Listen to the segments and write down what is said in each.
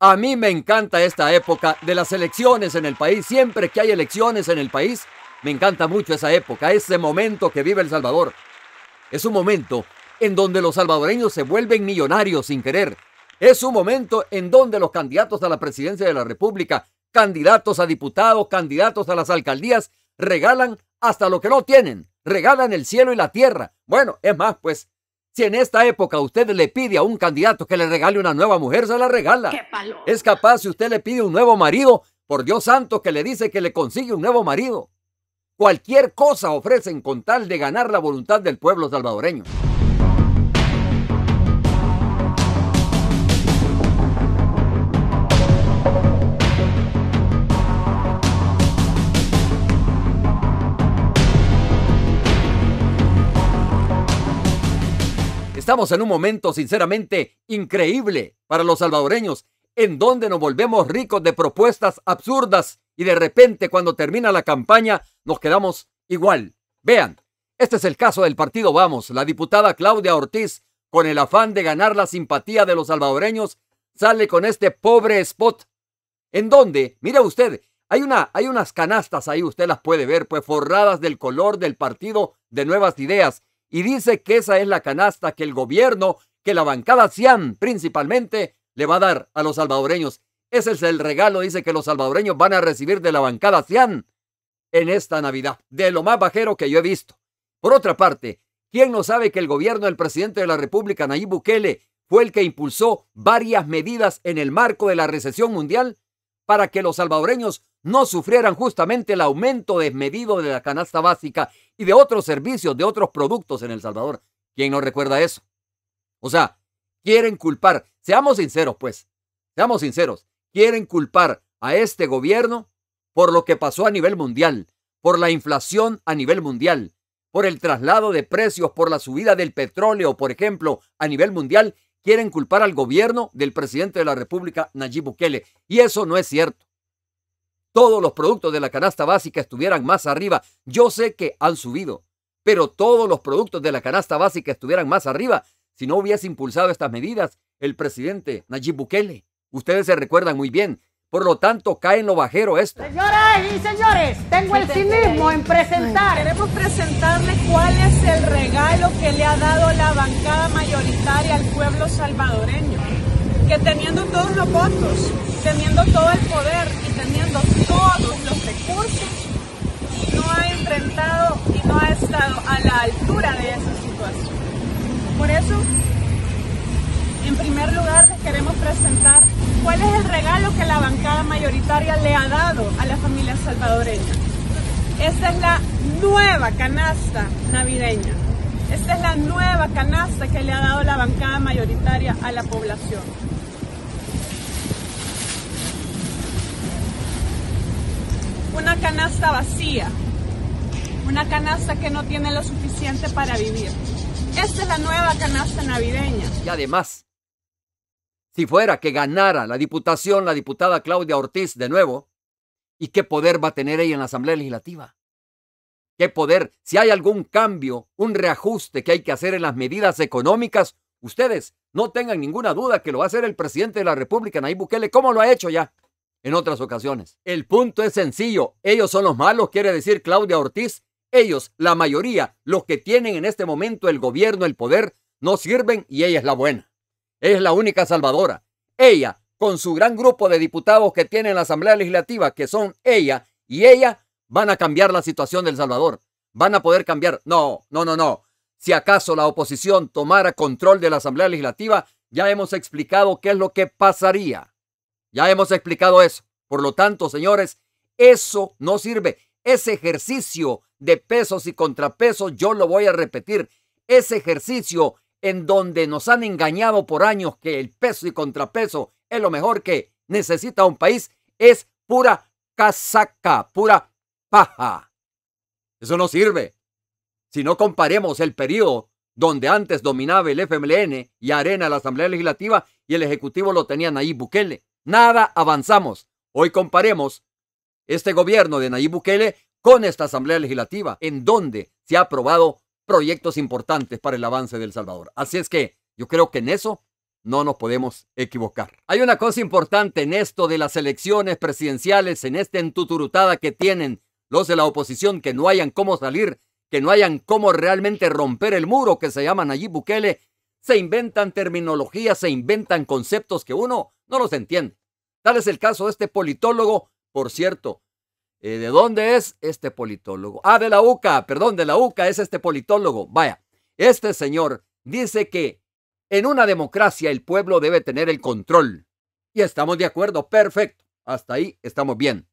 A mí me encanta esta época de las elecciones en el país. Siempre que hay elecciones en el país, me encanta mucho esa época, ese momento que vive El Salvador. Es un momento en donde los salvadoreños se vuelven millonarios sin querer. Es un momento en donde los candidatos a la presidencia de la República, candidatos a diputados, candidatos a las alcaldías, regalan hasta lo que no tienen, regalan el cielo y la tierra. Bueno, es más, pues si en esta época usted le pide a un candidato que le regale una nueva mujer, se la regala. ¡Qué palo! Es capaz, si usted le pide un nuevo marido, por Dios santo, que le dice que le consigue un nuevo marido. Cualquier cosa ofrecen con tal de ganar la voluntad del pueblo salvadoreño. Estamos en un momento sinceramente increíble para los salvadoreños, en donde nos volvemos ricos de propuestas absurdas y de repente cuando termina la campaña nos quedamos igual. Vean, este es el caso del partido Vamos. La diputada Claudia Ortiz, con el afán de ganar la simpatía de los salvadoreños, sale con este pobre spot. En donde, mire usted, hay, una, hay unas canastas ahí, usted las puede ver, pues forradas del color del partido de nuevas ideas y dice que esa es la canasta que el gobierno, que la bancada CIAN principalmente, le va a dar a los salvadoreños. Ese es el regalo, dice que los salvadoreños van a recibir de la bancada CIAN en esta Navidad, de lo más bajero que yo he visto. Por otra parte, ¿quién no sabe que el gobierno del presidente de la República, Nayib Bukele, fue el que impulsó varias medidas en el marco de la recesión mundial para que los salvadoreños no sufrieran justamente el aumento desmedido de la canasta básica y de otros servicios, de otros productos en El Salvador. ¿Quién no recuerda eso? O sea, quieren culpar, seamos sinceros pues, seamos sinceros, quieren culpar a este gobierno por lo que pasó a nivel mundial, por la inflación a nivel mundial, por el traslado de precios, por la subida del petróleo, por ejemplo, a nivel mundial, quieren culpar al gobierno del presidente de la República, Nayib Bukele. Y eso no es cierto todos los productos de la canasta básica estuvieran más arriba. Yo sé que han subido, pero todos los productos de la canasta básica estuvieran más arriba si no hubiese impulsado estas medidas el presidente Nayib Bukele. Ustedes se recuerdan muy bien. Por lo tanto, cae en lo bajero esto. Señoras y señores, tengo el cinismo en presentar. Queremos presentarle cuál es el regalo que le ha dado la bancada mayoritaria al pueblo salvadoreño. Que teniendo todos los votos, teniendo todo el poder y todos los recursos no ha enfrentado y no ha estado a la altura de esa situación. Por eso, en primer lugar, les queremos presentar cuál es el regalo que la bancada mayoritaria le ha dado a la familia salvadoreña. Esta es la nueva canasta navideña. Esta es la nueva canasta que le ha dado la bancada mayoritaria a la población. una canasta vacía, una canasta que no tiene lo suficiente para vivir. Esta es la nueva canasta navideña. Y además, si fuera que ganara la diputación la diputada Claudia Ortiz de nuevo, ¿y qué poder va a tener ella en la Asamblea Legislativa? ¿Qué poder? Si hay algún cambio, un reajuste que hay que hacer en las medidas económicas, ustedes no tengan ninguna duda que lo va a hacer el presidente de la República, Nayib Bukele, como lo ha hecho ya en otras ocasiones. El punto es sencillo. Ellos son los malos, quiere decir Claudia Ortiz. Ellos, la mayoría, los que tienen en este momento el gobierno, el poder, no sirven y ella es la buena. es la única salvadora. Ella, con su gran grupo de diputados que tiene en la Asamblea Legislativa, que son ella y ella, van a cambiar la situación del Salvador. Van a poder cambiar. No, no, no, no. Si acaso la oposición tomara control de la Asamblea Legislativa, ya hemos explicado qué es lo que pasaría. Ya hemos explicado eso. Por lo tanto, señores, eso no sirve. Ese ejercicio de pesos y contrapesos, yo lo voy a repetir. Ese ejercicio en donde nos han engañado por años que el peso y contrapeso es lo mejor que necesita un país, es pura casaca, pura paja. Eso no sirve. Si no comparemos el periodo donde antes dominaba el FMLN y Arena la Asamblea Legislativa y el Ejecutivo lo tenían ahí Bukele. Nada avanzamos. Hoy comparemos este gobierno de Nayib Bukele con esta Asamblea Legislativa, en donde se ha aprobado proyectos importantes para el avance del Salvador. Así es que yo creo que en eso no nos podemos equivocar. Hay una cosa importante en esto de las elecciones presidenciales, en esta entuturutada que tienen los de la oposición, que no hayan cómo salir, que no hayan cómo realmente romper el muro que se llama Nayib Bukele se inventan terminologías, se inventan conceptos que uno no los entiende. Tal es el caso de este politólogo, por cierto. Eh, ¿De dónde es este politólogo? Ah, de la UCA, perdón, de la UCA es este politólogo. Vaya, este señor dice que en una democracia el pueblo debe tener el control. Y estamos de acuerdo, perfecto. Hasta ahí estamos bien.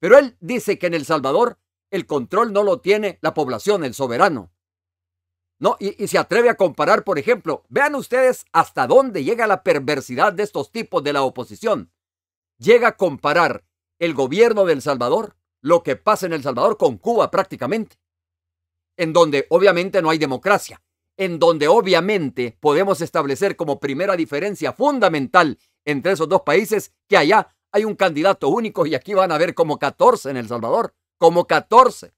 Pero él dice que en El Salvador el control no lo tiene la población, el soberano, y, se atreve a comparar, por ejemplo, vean ustedes hasta dónde llega la perversidad de estos tipos de la oposición. Llega a comparar el gobierno de El Salvador, lo que pasa en El Salvador, con Cuba prácticamente, en donde obviamente no hay democracia, en donde obviamente podemos establecer como primera diferencia fundamental entre esos dos países que allá hay un candidato único y aquí van a haber como 14 en El Salvador, como 14.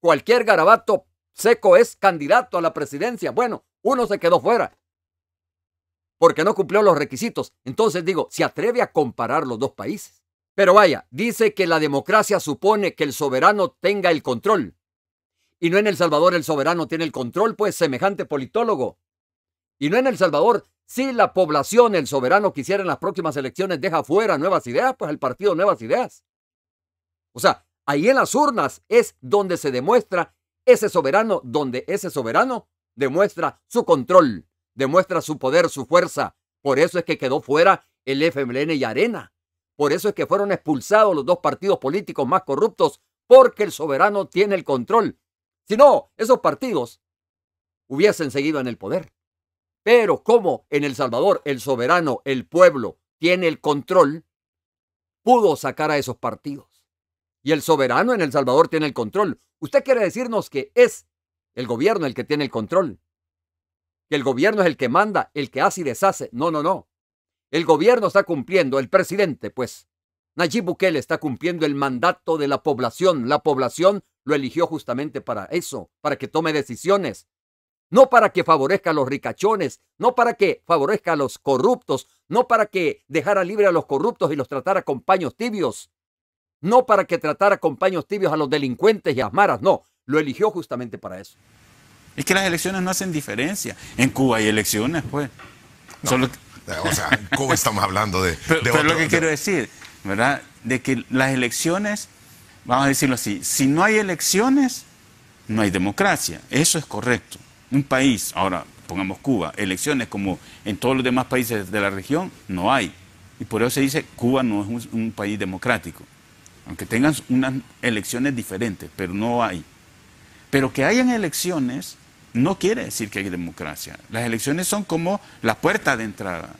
Cualquier garabato Seco es candidato a la presidencia. Bueno, uno se quedó fuera porque no cumplió los requisitos. Entonces digo, se atreve a comparar los dos países. Pero vaya, dice que la democracia supone que el soberano tenga el control. Y no en El Salvador el soberano tiene el control, pues semejante politólogo. Y no en El Salvador, si la población, el soberano quisiera en las próximas elecciones deja fuera nuevas ideas, pues el partido Nuevas Ideas. O sea, ahí en las urnas es donde se demuestra ese soberano donde ese soberano demuestra su control, demuestra su poder, su fuerza. Por eso es que quedó fuera el FMLN y Arena. Por eso es que fueron expulsados los dos partidos políticos más corruptos, porque el soberano tiene el control. Si no, esos partidos hubiesen seguido en el poder. Pero como en El Salvador el soberano, el pueblo, tiene el control, pudo sacar a esos partidos y el soberano en El Salvador tiene el control. Usted quiere decirnos que es el gobierno el que tiene el control. Que el gobierno es el que manda, el que hace y deshace. No, no, no. El gobierno está cumpliendo, el presidente, pues. Nayib Bukele está cumpliendo el mandato de la población. La población lo eligió justamente para eso, para que tome decisiones. No para que favorezca a los ricachones, no para que favorezca a los corruptos, no para que dejara libre a los corruptos y los tratara con paños tibios. No para que tratara con tibios a los delincuentes y a las maras, no. Lo eligió justamente para eso. Es que las elecciones no hacen diferencia. En Cuba hay elecciones, pues. Eh, o sea, en Cuba estamos hablando de. de lo que quiero decir, ¿verdad? De que las elecciones, vamos a decirlo así, si no hay elecciones, no hay democracia. Eso es correcto. Un país, ahora pongamos Cuba, elecciones como en todos los demás países de la región, no hay. Y por eso se dice Cuba no es un país democrático aunque tengan unas elecciones diferentes, pero no hay. Pero que hayan elecciones no quiere decir que hay democracia. Las elecciones son como la puerta de entrada.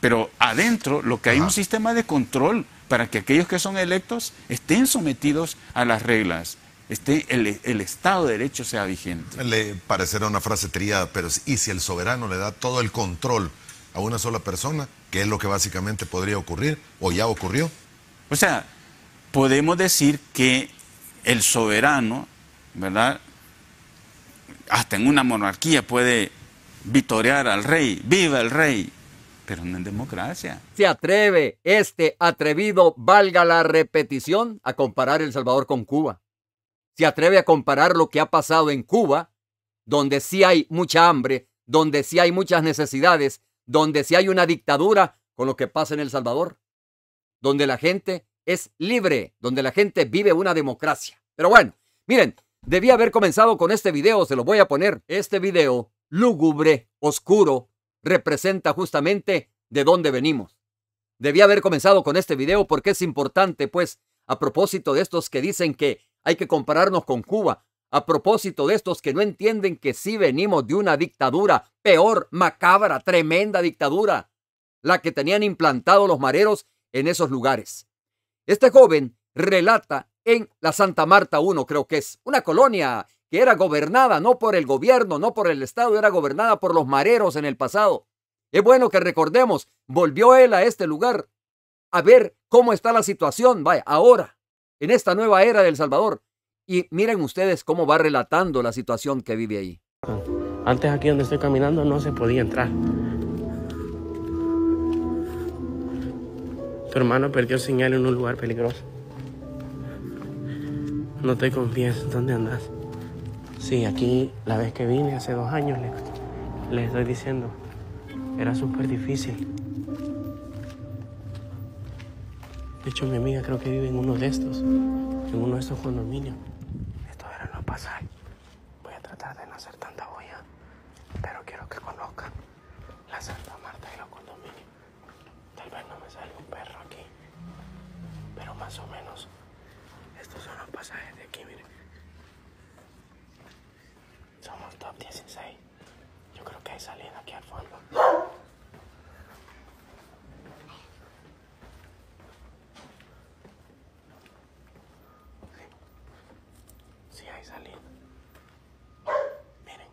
Pero adentro lo que hay es un sistema de control para que aquellos que son electos estén sometidos a las reglas, esté el, Estado de Derecho sea vigente. Le parecerá una frase triada, pero ¿y si el soberano le da todo el control a una sola persona, que es lo que básicamente podría ocurrir o ya ocurrió? O sea, podemos decir que el soberano, ¿verdad? Hasta en una monarquía puede vitorear al rey, viva el rey, pero no en democracia. Se atreve este atrevido, valga la repetición, a comparar El Salvador con Cuba. Se atreve a comparar lo que ha pasado en Cuba, donde sí hay mucha hambre, donde sí hay muchas necesidades, donde sí hay una dictadura, con lo que pasa en El Salvador, donde la gente es libre, donde la gente vive una democracia. Pero bueno, miren, debí haber comenzado con este video, se lo voy a poner. Este video, lúgubre, oscuro, representa justamente de dónde venimos. Debí haber comenzado con este video porque es importante, pues, a propósito de estos que dicen que hay que compararnos con Cuba, a propósito de estos que no entienden que sí venimos de una dictadura peor, macabra, tremenda dictadura, la que tenían implantado los mareros en esos lugares. Este joven relata en la Santa Marta 1, creo que es una colonia que era gobernada no por el gobierno, no por el Estado, era gobernada por los mareros en el pasado. Es bueno que recordemos, volvió él a este lugar a ver cómo está la situación, vaya, ahora, en esta nueva era del Salvador. Y miren ustedes cómo va relatando la situación que vive ahí. Antes aquí donde estoy caminando no se podía entrar Tu hermano perdió señal en un lugar peligroso. No te confíes, ¿dónde andas? Sí, aquí la vez que vine hace dos años les, estoy diciendo, era súper difícil. De hecho, mi amiga creo que vive en uno de estos, en uno de estos condominios. Esto era no pasar. Voy a tratar de no hacer tanta boya, pero quiero que conozcan la Santa Marta y los condominios. Tal vez no me salga más o menos. Estos son los pasajes de aquí, miren. Somos top 16. Yo creo que hay salida aquí al fondo. Sí, hay salida. Miren,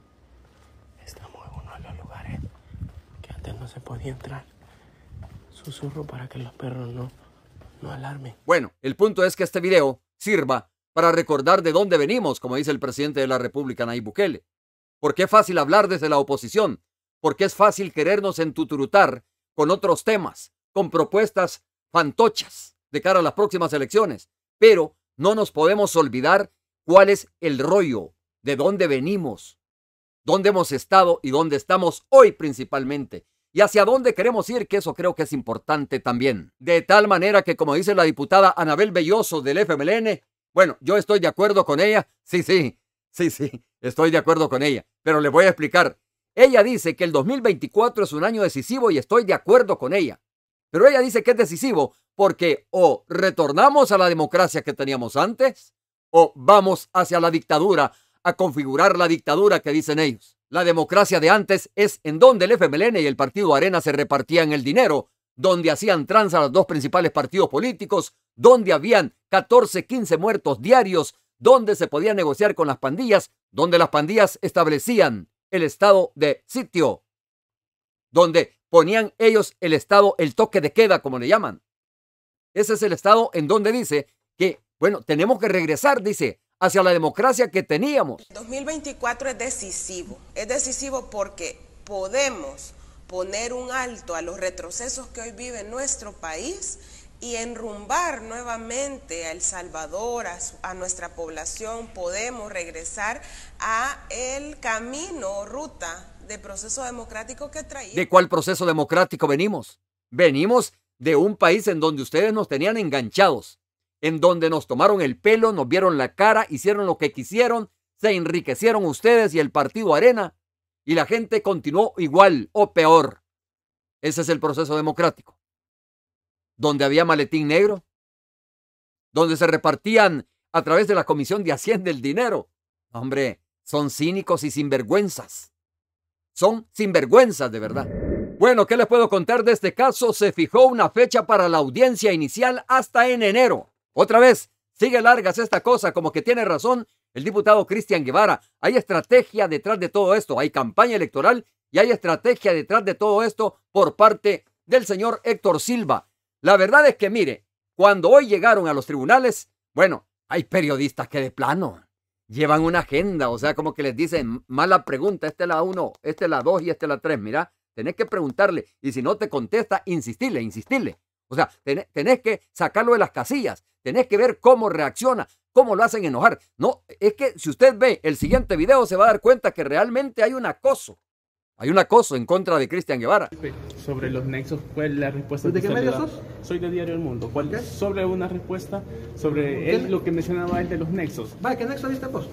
estamos en uno de los lugares que antes no se podía entrar. Susurro para que los perros no bueno, el punto es que este video sirva para recordar de dónde venimos, como dice el presidente de la República, Nayib Bukele. Porque es fácil hablar desde la oposición, porque es fácil querernos entuturutar con otros temas, con propuestas fantochas de cara a las próximas elecciones. Pero no nos podemos olvidar cuál es el rollo, de dónde venimos, dónde hemos estado y dónde estamos hoy principalmente y hacia dónde queremos ir, que eso creo que es importante también. De tal manera que, como dice la diputada Anabel Belloso del FMLN, bueno, yo estoy de acuerdo con ella, sí, sí, sí, sí, estoy de acuerdo con ella, pero le voy a explicar. Ella dice que el 2024 es un año decisivo y estoy de acuerdo con ella. Pero ella dice que es decisivo porque o retornamos a la democracia que teníamos antes o vamos hacia la dictadura, a configurar la dictadura que dicen ellos. La democracia de antes es en donde el FMLN y el partido Arena se repartían el dinero, donde hacían tranza los dos principales partidos políticos, donde habían 14, 15 muertos diarios, donde se podía negociar con las pandillas, donde las pandillas establecían el estado de sitio, donde ponían ellos el estado, el toque de queda, como le llaman. Ese es el estado en donde dice que, bueno, tenemos que regresar, dice, hacia la democracia que teníamos. 2024 es decisivo, es decisivo porque podemos poner un alto a los retrocesos que hoy vive nuestro país y enrumbar nuevamente a El Salvador, a, nuestra población, podemos regresar a el camino, ruta de proceso democrático que traía. ¿De cuál proceso democrático venimos? Venimos de un país en donde ustedes nos tenían enganchados, en donde nos tomaron el pelo, nos vieron la cara, hicieron lo que quisieron, se enriquecieron ustedes y el partido Arena, y la gente continuó igual o peor. Ese es el proceso democrático. Donde había maletín negro, donde se repartían a través de la Comisión de Hacienda el dinero. Hombre, son cínicos y sinvergüenzas. Son sinvergüenzas de verdad. Bueno, ¿qué les puedo contar de este caso? Se fijó una fecha para la audiencia inicial hasta en enero. Otra vez, sigue largas esta cosa como que tiene razón el diputado Cristian Guevara. Hay estrategia detrás de todo esto, hay campaña electoral y hay estrategia detrás de todo esto por parte del señor Héctor Silva. La verdad es que, mire, cuando hoy llegaron a los tribunales, bueno, hay periodistas que de plano llevan una agenda, o sea, como que les dicen, mala pregunta, esta es la 1, esta es la 2 y esta es la 3, mira, tenés que preguntarle y si no te contesta, insistirle, insistirle. O sea, tenés que sacarlo de las casillas. Tenés que ver cómo reacciona, cómo lo hacen enojar. No, es que si usted ve el siguiente video se va a dar cuenta que realmente hay un acoso. Hay un acoso en contra de Cristian Guevara. Sobre los nexos, ¿cuál es la respuesta? ¿De qué medio sos? Soy de Diario El Mundo. ¿Cuál? es? Sobre una respuesta, sobre él, lo que mencionaba él de los nexos. Va, ¿qué nexo viste vos?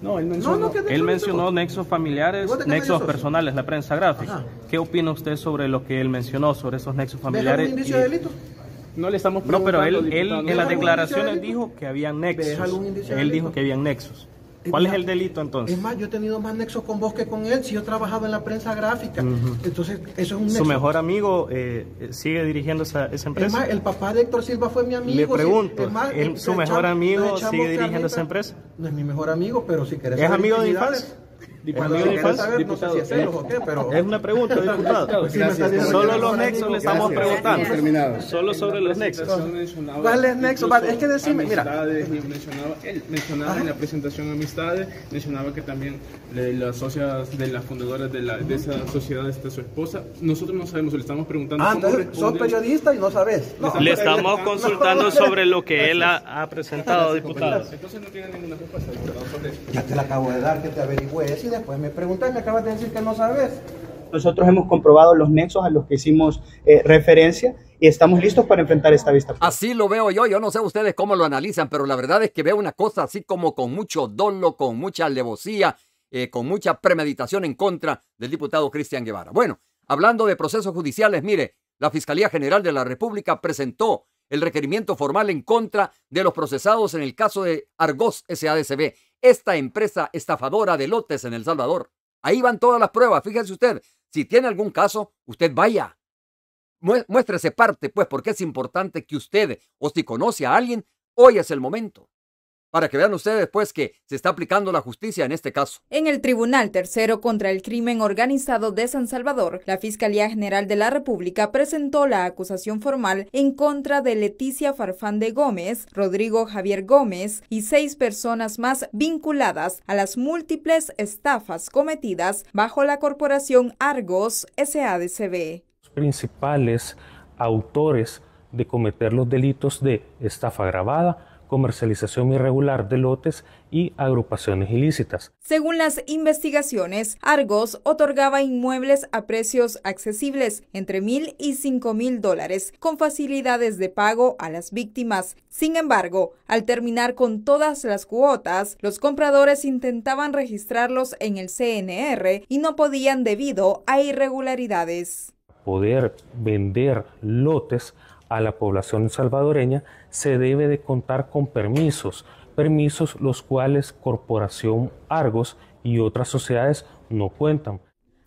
No, él mencionó, él mencionó nexos familiares, nexos personales, la prensa gráfica. ¿Qué opina usted sobre lo que él mencionó, sobre esos nexos familiares? ¿Es un indicio delito? no le estamos No, pero él, él en las declaraciones dijo que había nexos. Él dijo que había nexos. ¿Cuál es el delito entonces? Es más, yo he tenido más nexos con vos que con él, si yo he trabajado en la prensa gráfica. Entonces, eso es un nexo. ¿Su mejor amigo eh, sigue dirigiendo esa, empresa? Es más, el papá de Héctor Silva fue mi amigo. Le pregunto, ¿su mejor amigo sigue dirigiendo esa empresa? No es mi mejor amigo, pero si querés... ¿Es amigo de padre? si pero... Es una pregunta, diputado. Pues solo los nexos le estamos preguntando. Solo sobre los nexos. ¿Cuáles nexo? Es que decime, mira. Mencionaba, él mencionaba en la ah. presentación amistades, mencionaba que también eh, las socias, de las fundadoras de, la, de esa sociedad está su esposa. Nosotros no sabemos, le estamos preguntando. Ah, entonces sos periodista y no sabes. Le estamos consultando sobre lo que él ha, presentado, diputado. Entonces no tiene ninguna respuesta, diputado, Ya te la acabo de dar, que te averigües después me preguntas, me acabas de decir que no sabes. Nosotros hemos comprobado los nexos a los que hicimos eh, referencia y estamos listos para enfrentar esta vista. Así lo veo yo, yo no sé ustedes cómo lo analizan, pero la verdad es que veo una cosa así como con mucho dolo, con mucha alevosía, eh, con mucha premeditación en contra del diputado Cristian Guevara. Bueno, hablando de procesos judiciales, mire, la Fiscalía General de la República presentó el requerimiento formal en contra de los procesados en el caso de Argos SADCB esta empresa estafadora de lotes en El Salvador. Ahí van todas las pruebas. Fíjese usted, si tiene algún caso, usted vaya. Muéstrese parte, pues, porque es importante que usted o si conoce a alguien, hoy es el momento para que vean ustedes pues que se está aplicando la justicia en este caso. En el Tribunal Tercero contra el Crimen Organizado de San Salvador, la Fiscalía General de la República presentó la acusación formal en contra de Leticia Farfán de Gómez, Rodrigo Javier Gómez y seis personas más vinculadas a las múltiples estafas cometidas bajo la corporación Argos SADCB. Los principales autores de cometer los delitos de estafa agravada, comercialización irregular de lotes y agrupaciones ilícitas. Según las investigaciones, Argos otorgaba inmuebles a precios accesibles entre mil y cinco mil dólares, con facilidades de pago a las víctimas. Sin embargo, al terminar con todas las cuotas, los compradores intentaban registrarlos en el CNR y no podían debido a irregularidades. Poder vender lotes a la población salvadoreña se debe de contar con permisos, permisos los cuales Corporación Argos y otras sociedades no cuentan.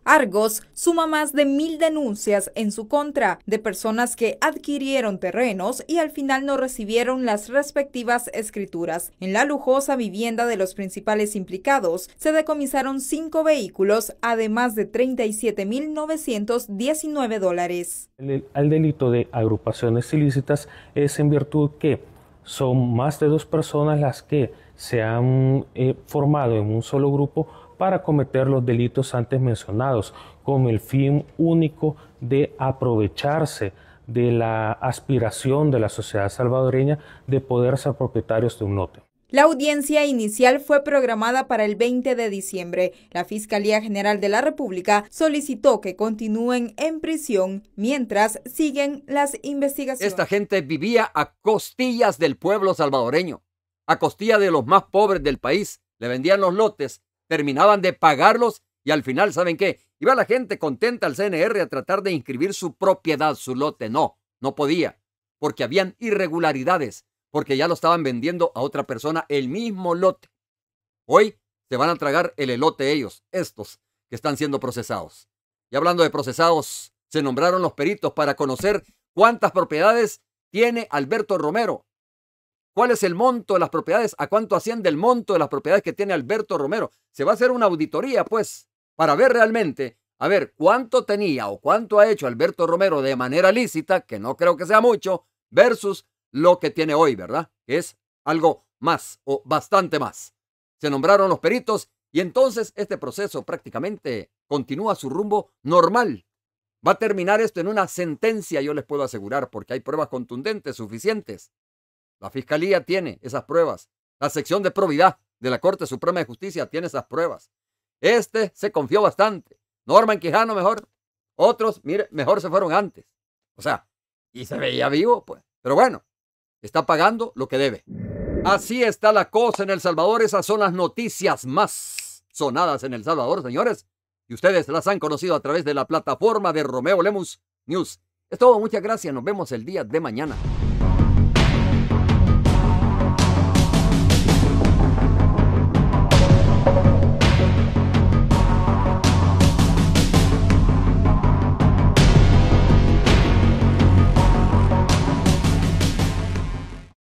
Argos suma más de mil denuncias en su contra de personas que adquirieron terrenos y al final no recibieron las respectivas escrituras. En la lujosa vivienda de los principales implicados se decomisaron cinco vehículos, además de 37.919 dólares. Al delito de agrupaciones ilícitas es en virtud que son más de dos personas las que se han eh, formado en un solo grupo para cometer los delitos antes mencionados, con el fin único de aprovecharse de la aspiración de la sociedad salvadoreña de poder ser propietarios de un lote. La audiencia inicial fue programada para el 20 de diciembre. La Fiscalía General de la República solicitó que continúen en prisión mientras siguen las investigaciones. Esta gente vivía a costillas del pueblo salvadoreño, a costillas de los más pobres del país. Le vendían los lotes terminaban de pagarlos y al final, ¿saben qué? Iba la gente contenta al CNR a tratar de inscribir su propiedad, su lote. No, no podía, porque habían irregularidades, porque ya lo estaban vendiendo a otra persona el mismo lote. Hoy se van a tragar el elote ellos, estos que están siendo procesados. Y hablando de procesados, se nombraron los peritos para conocer cuántas propiedades tiene Alberto Romero ¿Cuál es el monto de las propiedades? ¿A cuánto asciende el monto de las propiedades que tiene Alberto Romero? Se va a hacer una auditoría, pues, para ver realmente, a ver, cuánto tenía o cuánto ha hecho Alberto Romero de manera lícita, que no creo que sea mucho, versus lo que tiene hoy, ¿verdad? Es algo más o bastante más. Se nombraron los peritos y entonces este proceso prácticamente continúa su rumbo normal. Va a terminar esto en una sentencia, yo les puedo asegurar, porque hay pruebas contundentes suficientes la Fiscalía tiene esas pruebas. La sección de probidad de la Corte Suprema de Justicia tiene esas pruebas. Este se confió bastante. Norman Quijano mejor. Otros, mire, mejor se fueron antes. O sea, y se veía vivo, pues. Pero bueno, está pagando lo que debe. Así está la cosa en El Salvador. Esas son las noticias más sonadas en El Salvador, señores. Y ustedes las han conocido a través de la plataforma de Romeo Lemus News. Es todo, muchas gracias. Nos vemos el día de mañana.